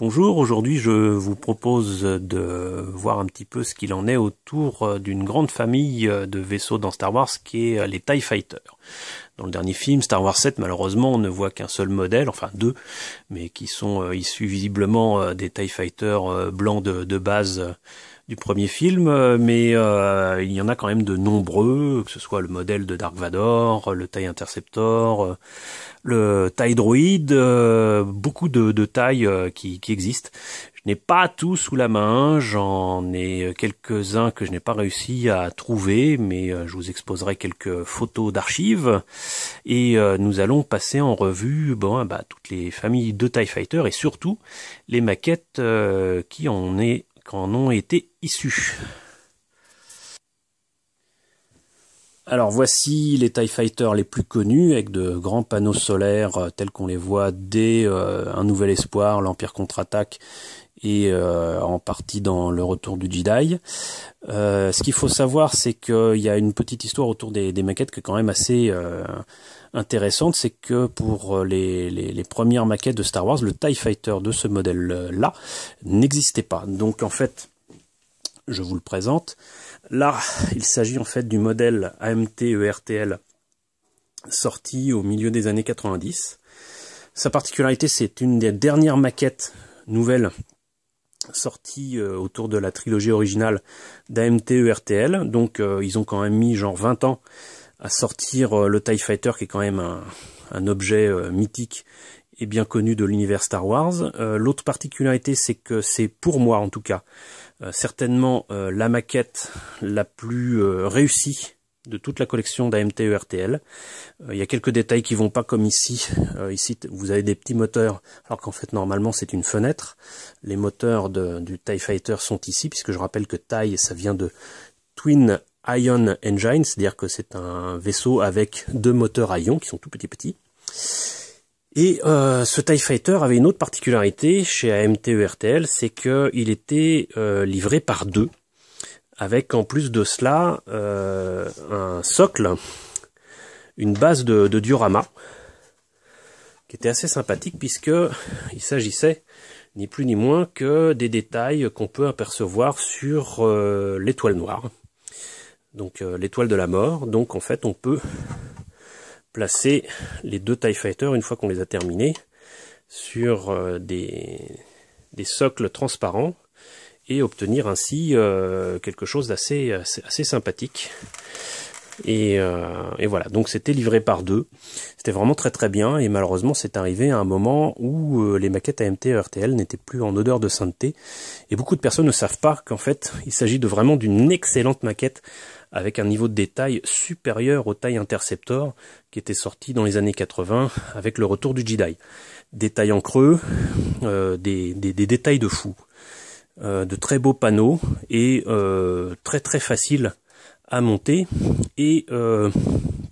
Bonjour, aujourd'hui je vous propose de voir un petit peu ce qu'il en est autour euh, d'une grande famille euh, de vaisseaux dans Star Wars qui est euh, les TIE Fighters. Dans le dernier film, Star Wars 7, malheureusement, on ne voit qu'un seul modèle, enfin deux, mais qui sont issus visiblement des TIE Fighters blancs de, de base du premier film, euh, mais euh, il y en a quand même de nombreux, que ce soit le modèle de Dark Vador, le TIE Interceptor, euh, le taille Droid, beaucoup de, de tailles qui, qui, existent. Je n'ai pas tout sous la main, j'en ai quelques-uns que je n'ai pas réussi à trouver, mais je vous exposerai quelques photos d'archives. Et nous allons passer en revue bon, ah bah, toutes les familles de TIE Fighter et surtout les maquettes qui en est, en ont été alors voici les TIE Fighters les plus connus avec de grands panneaux solaires euh, tels qu'on les voit dès euh, Un Nouvel Espoir, l'Empire contre-attaque et euh, en partie dans le retour du Jedi. ce qu'il faut savoir, c'est qu'il y a une petite histoire autour des, maquettes qui est quand même assez intéressante. C'est que pour les, les, premières maquettes de Star Wars, le TIE Fighter de ce modèle-là n'existait pas. Donc en fait, je vous le présente. Là, il s'agit en fait du modèle AMT-ERTL sorti au milieu des années 90. Sa particularité, c'est une des dernières maquettes nouvelles sorties euh, autour de la trilogie originale d'AMT-ERTL. Donc euh, ils ont quand même mis genre 20 ans à sortir euh, le TIE Fighter qui est quand même un, objet mythique et bien connu de l'univers Star Wars. L'autre particularité, c'est que c'est pour moi en tout cas euh, certainement euh, la maquette la plus euh, réussie de toute la collection damt RTL. Il y a quelques détails qui vont pas comme ici. ici, vous avez des petits moteurs, alors qu'en fait, normalement, c'est une fenêtre. Les moteurs de, du TIE Fighter sont ici, puisque je rappelle que TIE, ça vient de Twin Ion Engine, c'est-à-dire que c'est un vaisseau avec deux moteurs à ion qui sont tout petits petits. Et euh, ce TIE Fighter avait une autre particularité chez AMT ERTL, c'est qu'il était euh, livré par deux, avec en plus de cela euh, un socle, une base de, de, diorama, qui était assez sympathique puisque il s'agissait ni plus ni moins que des détails qu'on peut apercevoir sur l'étoile noire, donc l'étoile de la mort. Donc en fait on peut placer les deux TIE Fighters, une fois qu'on les a terminés, sur euh, des, socles transparents et obtenir ainsi euh, quelque chose d'assez assez, sympathique. Euh, et, voilà, donc c'était livré par deux. C'était vraiment très très bien et malheureusement c'est arrivé à un moment où les maquettes AMT RTL n'étaient plus en odeur de sainteté et beaucoup de personnes ne savent pas qu'en fait il s'agit de vraiment d'une excellente maquette avec un niveau de détail supérieur au taille Interceptor qui était sorti dans les années 80 avec le retour du Jedi. Détail en creux, euh, des, détails de fou, euh, de très beaux panneaux et euh, très très facile à monter. Et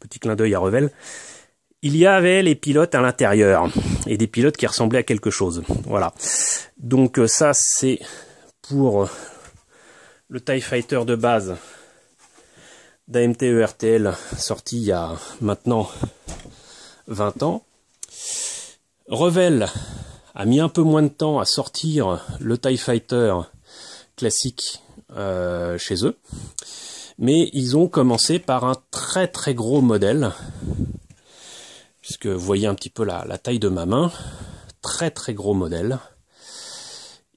petit clin d'œil à Revel, il y avait les pilotes à l'intérieur et des pilotes qui ressemblaient à quelque chose. Voilà. Donc ça c'est pour le TIE Fighter de base damt e sorti il y a maintenant 20 ans. Revel a mis un peu moins de temps à sortir le TIE Fighter classique euh, chez eux, mais ils ont commencé par un très très gros modèle, puisque vous voyez un petit peu la, la taille de ma main, très très gros modèle,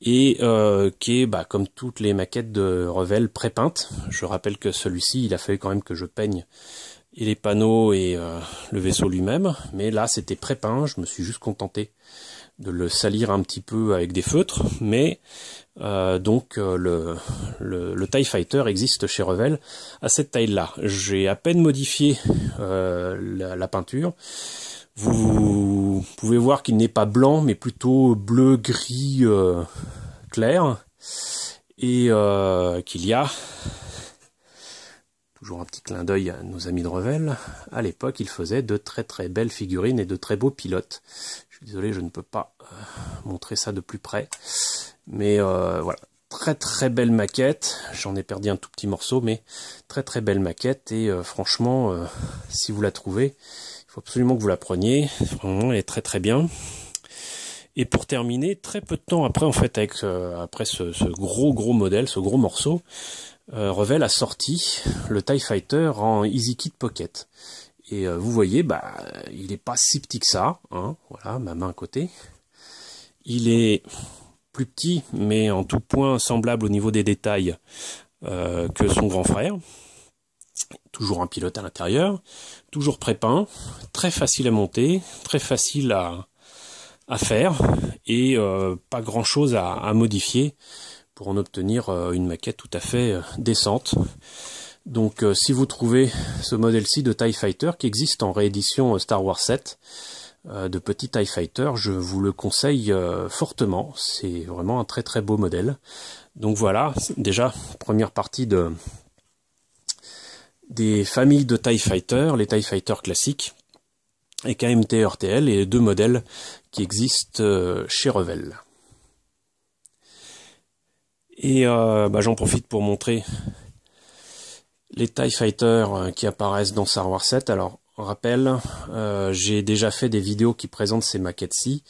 et euh, qui est bah, comme toutes les maquettes de Revel pré Je rappelle que celui-ci, il a fallu quand même que je peigne les panneaux et euh, le vaisseau lui-même, mais là c'était pré-peint, je me suis juste contenté de le salir un petit peu avec des feutres, mais euh, donc le, le, le, TIE Fighter existe chez Revel à cette taille-là. J'ai à peine modifié la, peinture. Vous, vous pouvez voir qu'il n'est pas blanc, mais plutôt bleu, gris, et euh, qu'il y a toujours un petit clin d'œil à nos amis de Revel. À l'époque, il faisait de très très belles figurines et de très beaux pilotes. Je suis désolé, je ne peux pas euh, montrer ça de plus près, mais euh, voilà, très très belle maquette. J'en ai perdu un tout petit morceau, mais très très belle maquette. Et franchement, si vous la trouvez, il faut absolument que vous la preniez. Vraiment, elle est très très bien. Et pour terminer, très peu de temps après, en fait, avec euh, après ce, gros gros modèle, ce gros morceau, euh, Revell a sorti le Tie Fighter en Easy Kit Pocket. Et euh, vous voyez, bah, il n'est pas si petit que ça. Hein, voilà, ma main à côté. Il est plus petit, mais en tout point semblable au niveau des détails euh, que son grand frère. Toujours un pilote à l'intérieur, toujours prépeint. très facile à monter, très facile à, à faire et euh, pas grand chose à, à, modifier pour en obtenir euh, une maquette tout à fait euh, décente. Donc si vous trouvez ce modèle-ci de TIE Fighter qui existe en réédition Star Wars 7, de petit TIE Fighter, je vous le conseille fortement. C'est vraiment un très très beau modèle. Donc voilà, déjà, première partie de des familles de TIE Fighter, les TIE Fighter classiques et KMT RTL et deux modèles qui existent euh, chez Revel. Et euh, bah, j'en profite pour montrer les TIE Fighters euh, qui apparaissent dans Star Wars 7. Alors, rappel, euh, j'ai déjà fait des vidéos qui présentent ces maquettes-ci.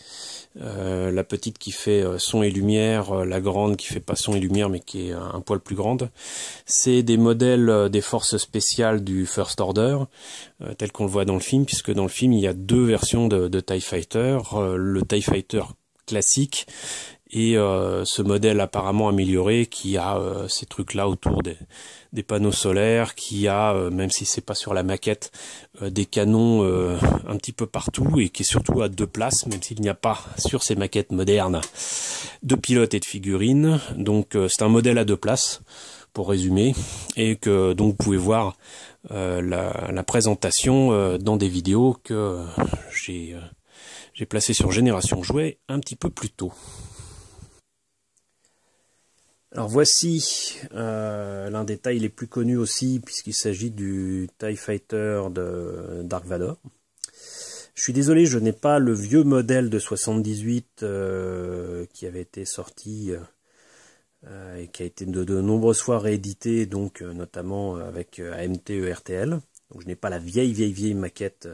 Euh, la petite qui fait euh, son et lumière, la grande qui fait pas son et lumière mais qui est un poil plus grande. C'est des modèles des forces spéciales du First Order, tel qu'on le voit dans le film, puisque dans le film il y a deux versions de TIE Fighter, le TIE Fighter classique et euh, ce modèle apparemment amélioré qui a euh, ces trucs là autour des, des panneaux solaires qui a euh, même si c'est pas sur la maquette des canons un petit peu partout et qui est surtout à deux places même s'il n'y a pas sur ces maquettes modernes de pilotes et de figurines donc c'est un modèle à deux places pour résumer et que donc vous pouvez voir la, présentation dans des vidéos que j'ai j'ai placé sur Génération Jouet un petit peu plus tôt. Alors voici euh, l'un des tailles les plus connus aussi, puisqu'il s'agit du TIE Fighter de Dark Vador. Je suis désolé, je n'ai pas le vieux modèle de 78 euh, qui avait été sorti euh, et qui a été de, nombreuses fois réédité, donc notamment avec AMT e rtl Donc je n'ai pas la vieille, vieille, vieille maquette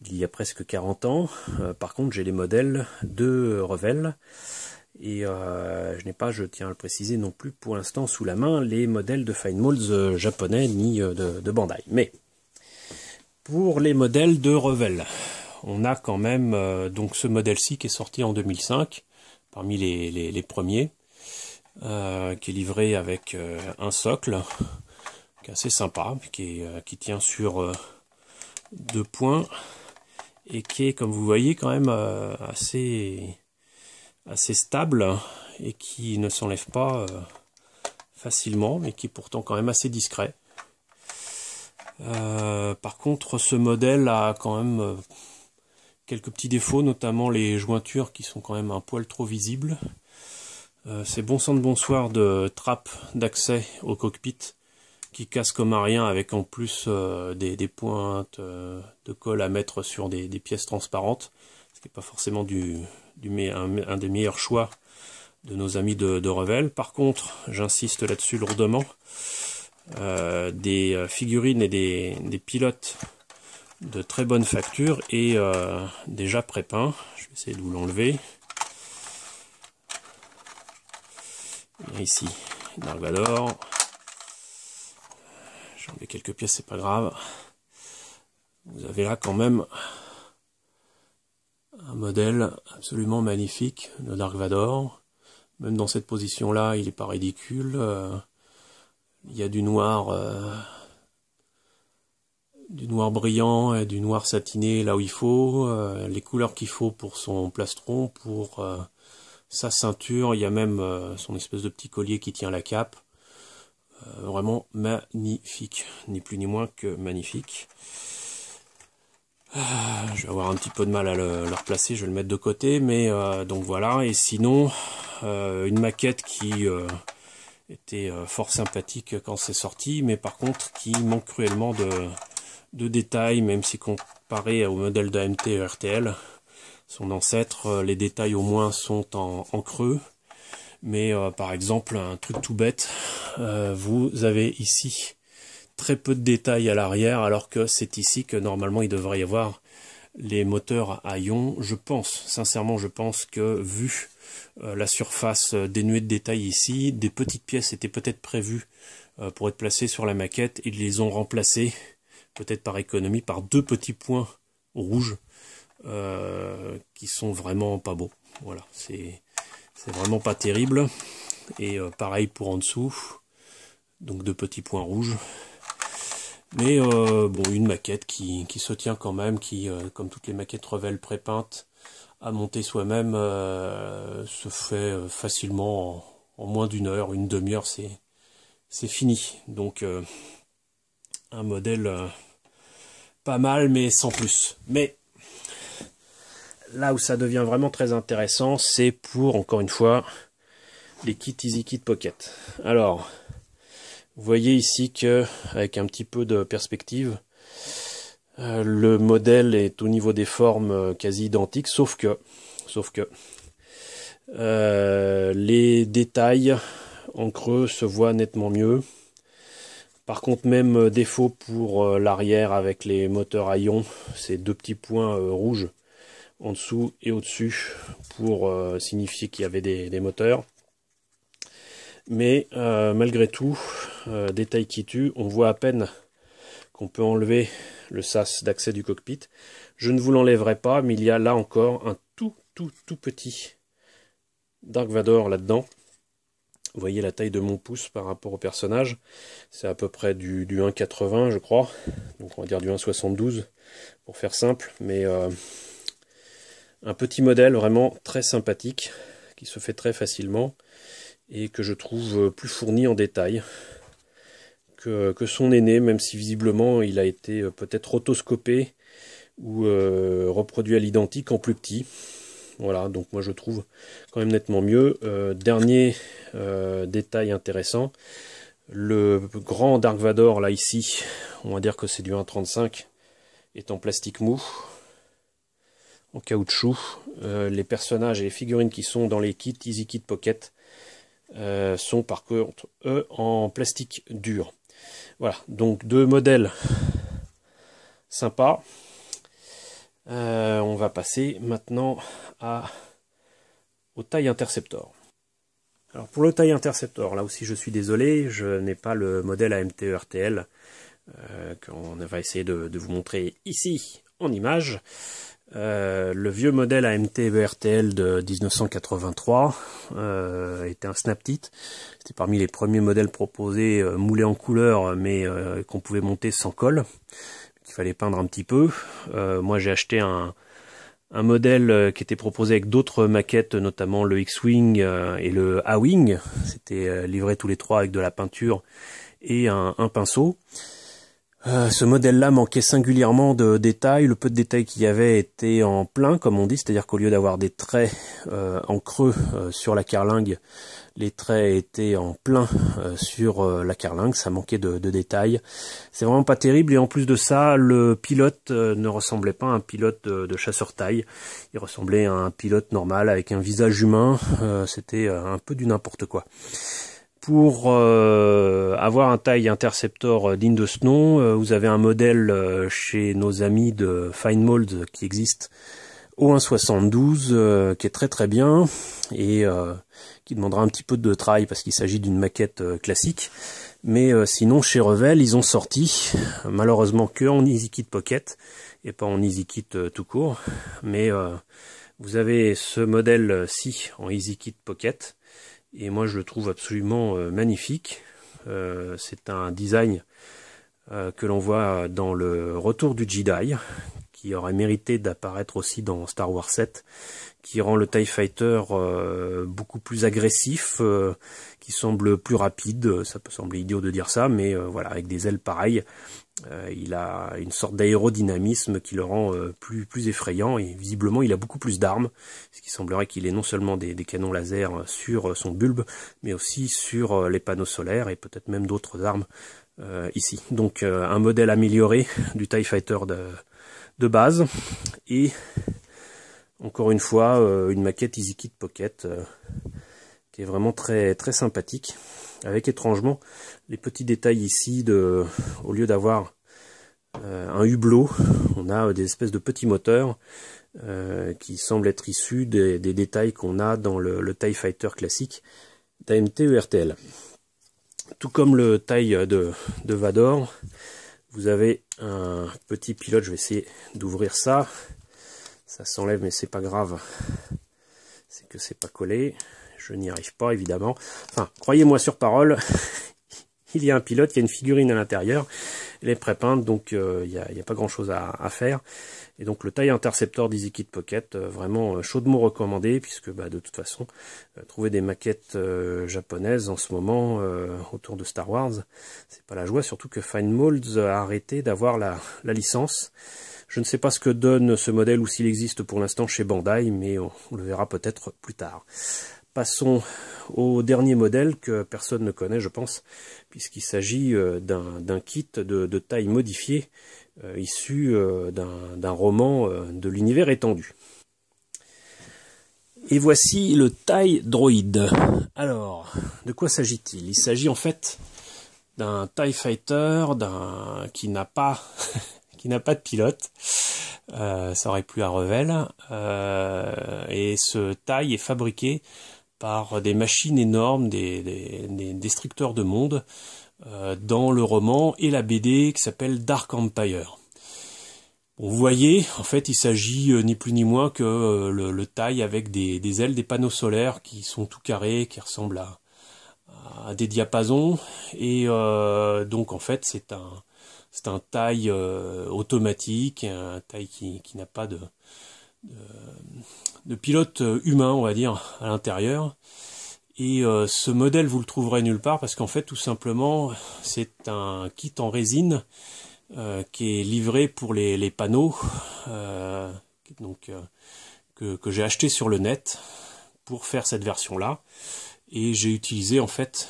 d'il y a presque 40 ans. par contre, j'ai les modèles de Revel et euh, je n'ai pas, je tiens à le préciser non plus pour l'instant sous la main, les modèles de Fine Molds euh, japonais ni euh, de, de, Bandai. Mais pour les modèles de Revell on a quand même donc ce modèle-ci qui est sorti en 2005, parmi les, premiers, qui est livré avec un socle qui est assez sympa, qui, qui tient sur deux points et qui est, comme vous voyez, quand même assez assez stable et qui ne s'enlève pas euh, facilement, mais qui est pourtant quand même assez discret. Euh, par contre, ce modèle a quand même euh, quelques petits défauts, notamment les jointures qui sont quand même un poil trop visibles. Euh, ces bon sang de bonsoir de trappe d'accès au cockpit qui casse comme un rien avec en plus des, pointes de colle à mettre sur des, pièces transparentes, ce qui n'est pas forcément du, un, des meilleurs choix de nos amis de, de Revel. Par contre, j'insiste là-dessus lourdement, euh, des euh, figurines et des, pilotes de très bonne facture et euh, déjà prépeints. Je vais essayer de vous l'enlever. Ici, Dark Vador. J'ai enlevé quelques pièces, c'est pas grave. Vous avez là quand même un modèle absolument magnifique de Dark Vador. Même dans cette position-là, il n'est pas ridicule. Euh, il y a du noir, euh, du noir brillant et du noir satiné là où il faut, euh, les couleurs qu'il faut pour son plastron, pour sa ceinture. Il y a même son espèce de petit collier qui tient la cape. vraiment magnifique, ni plus ni moins que magnifique. Ah, je vais avoir un petit peu de mal à le, replacer, je vais le mettre de côté, mais euh, donc voilà, et sinon, euh, une maquette qui euh, était fort sympathique quand c'est sorti, mais par contre qui manque cruellement de, détails, même si comparé au modèle d'AMT RTL, son ancêtre, les détails au moins sont en creux, mais par exemple, un truc tout bête, vous avez ici très peu de détails à l'arrière, alors que c'est ici que normalement il devrait y avoir les moteurs à ion. Je pense, sincèrement, je pense que vu euh, la surface euh, dénuée de détails ici, des petites pièces étaient peut-être prévues euh, pour être placées sur la maquette. Ils les ont remplacées, peut-être par économie, par deux petits points rouges qui sont vraiment pas beaux. Voilà, c'est vraiment pas terrible. Et pareil pour en dessous, donc deux petits points rouges mais euh, bon, une maquette qui, qui, se tient quand même, qui, euh, comme toutes les maquettes pré-peintes à monter soi-même, euh, se fait facilement en, moins d'une heure, une demi-heure, c'est, c'est fini. Donc un modèle pas mal, mais sans plus. Mais là où ça devient vraiment très intéressant, c'est pour, encore une fois, les kits Easy Kit Pocket. Alors, vous voyez ici que, avec un petit peu de perspective, euh, le modèle est au niveau des formes euh, quasi identique, sauf que, sauf que euh, les détails en creux se voient nettement mieux. Par contre, même défaut pour l'arrière avec les moteurs à ion, ces deux petits points rouges en dessous et au-dessus pour signifier qu'il y avait des moteurs. Mais euh, malgré tout, euh, détail qui tue, on voit à peine qu'on peut enlever le sas d'accès du cockpit. Je ne vous l'enlèverai pas, mais il y a là encore un tout, tout, tout petit Dark Vador là-dedans. Vous voyez la taille de mon pouce par rapport au personnage. C'est à peu près du, du 1,80 je crois. Donc on va dire du 1,72 pour faire simple. Mais euh, un petit modèle vraiment très sympathique qui se fait très facilement et que je trouve euh, plus fourni en détail que, son aîné, même si visiblement il a été euh, peut-être rotoscopé ou euh, reproduit à l'identique en plus petit. Voilà, donc moi je trouve quand même nettement mieux. dernier détail intéressant, le grand Dark Vador là ici, on va dire que c'est du 1.35, est en plastique mou, en caoutchouc. les personnages et les figurines qui sont dans les kits Easy Kit Pocket euh, sont par contre eux en plastique dur. Voilà, donc deux modèles sympas. Euh, on va passer maintenant à, au taille interceptor. Alors pour le taille interceptor, là aussi je suis désolé, je n'ai pas le modèle AMT e RTL euh, qu'on va essayer de, vous montrer ici en image. Euh, le vieux modèle AMT BRTL de 1983 euh, était un snap-tit. C'était parmi les premiers modèles proposés euh, moulés en couleur, mais qu'on pouvait monter sans colle, Il fallait peindre un petit peu. moi, j'ai acheté un, modèle qui était proposé avec d'autres maquettes, notamment le X-Wing et le A-Wing. C'était livré tous les trois avec de la peinture et un pinceau. Euh, ce modèle-là manquait singulièrement de détails. Le peu de détails qu'il y avait était en plein, comme on dit, c'est-à-dire qu'au lieu d'avoir des traits euh, en creux euh, sur la carlingue, les traits étaient en plein sur la carlingue. Ça manquait de, détails. C'est vraiment pas terrible. Et en plus de ça, le pilote ne ressemblait pas à un pilote de, de chasseur taille. Il ressemblait à un pilote normal avec un visage humain. C'était un peu du n'importe quoi pour euh, avoir un taille interceptor euh, digne de ce nom, euh, vous avez un modèle chez nos amis de Fine Mold qui existe au 1.72 qui est très très bien et qui demandera un petit peu de travail parce qu'il s'agit d'une maquette classique. Mais sinon chez Revel ils ont sorti malheureusement que en EasyKit Pocket et pas en EasyKit tout court. Mais vous avez ce modèle-ci en EasyKit Pocket et moi je le trouve absolument euh, magnifique. Euh, c'est un design euh, que l'on voit dans le Retour du Jedi, qui aurait mérité d'apparaître aussi dans Star Wars 7, qui rend le TIE Fighter euh, beaucoup plus agressif, euh, qui semble plus rapide, ça peut sembler idiot de dire ça, mais euh, voilà, avec des ailes pareilles, il a une sorte d'aérodynamisme qui le rend plus, plus effrayant, et visiblement il a beaucoup plus d'armes, ce qui semblerait qu'il ait non seulement des, des, canons laser sur son bulbe, mais aussi sur les panneaux solaires, et peut-être même d'autres armes ici. Donc un modèle amélioré du TIE Fighter de de base et encore une fois euh, une maquette Kit Pocket euh, qui est vraiment très très sympathique avec étrangement les petits détails ici de au lieu d'avoir euh, un hublot on a des espèces de petits moteurs qui semblent être issus des, détails qu'on a dans le, TIE Fighter classique d'AMT e RTL. Tout comme le TIE de, de Vador, vous avez un petit pilote, je vais essayer d'ouvrir ça. Ça s'enlève mais c'est pas grave. C'est que c'est pas collé. Je n'y arrive pas évidemment. Enfin, croyez-moi sur parole, il y a un pilote, il y a une figurine à l'intérieur, elle est pré donc euh, il n'y a, pas grand-chose à, faire. Et donc le taille interceptor d'Easy Kit Pocket, euh, vraiment euh, chaudement recommandé, puisque bah, de toute façon, trouver des maquettes japonaises en ce moment autour de Star Wars, c'est pas la joie, surtout que Fine Molds a arrêté d'avoir la, licence. Je ne sais pas ce que donne ce modèle ou s'il existe pour l'instant chez Bandai, mais on le verra peut-être plus tard. Passons au dernier modèle que personne ne connaît, je pense, puisqu'il s'agit euh, d'un kit de, taille modifiée euh, issu euh, d'un roman de l'univers étendu. Et voici le taille droïde. Alors, de quoi s'agit-il Il, s'agit en fait d'un TIE Fighter qui n'a pas qui n'a pas de pilote. ça aurait plu à Revel. et ce taille est fabriqué par des machines énormes, des, destructeurs de monde, euh, dans le roman et la BD qui s'appelle Dark Empire. vous voyez, en fait, il s'agit euh, ni plus ni moins que euh, le, taille avec des, ailes, des panneaux solaires qui sont tout carrés, qui ressemblent à, des diapasons. Et donc, en fait, c'est un, taille automatique, un taille qui, n'a pas de de pilote euh, humain, on va dire, à l'intérieur. Et euh, ce modèle, vous le trouverez nulle part parce qu'en fait, tout simplement, c'est un kit en résine euh, qui est livré pour les, panneaux donc, que, que j'ai acheté sur le net pour faire cette version-là. Et j'ai utilisé en fait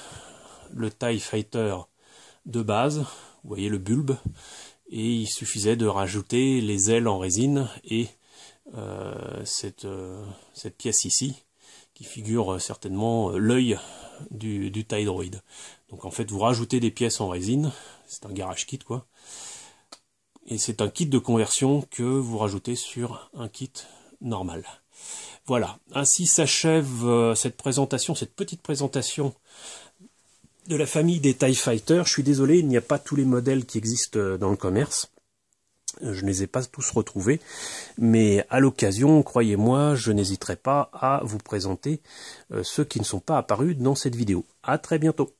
le TIE Fighter de base, vous voyez le bulbe, et il suffisait de rajouter les ailes en résine et euh, cette, euh, cette, pièce ici, qui figure euh, certainement l'œil du, du Droid. Donc en fait, vous rajoutez des pièces en résine, c'est un garage kit quoi. Et c'est un kit de conversion que vous rajoutez sur un kit normal. Voilà, ainsi s'achève cette présentation, cette petite présentation de la famille des TIE Fighters. Je suis désolé, il n'y a pas tous les modèles qui existent dans le commerce. Je ne les ai pas tous retrouvés, mais à l'occasion, croyez-moi, je n'hésiterai pas à vous présenter euh, ceux qui ne sont pas apparus dans cette vidéo. À très bientôt.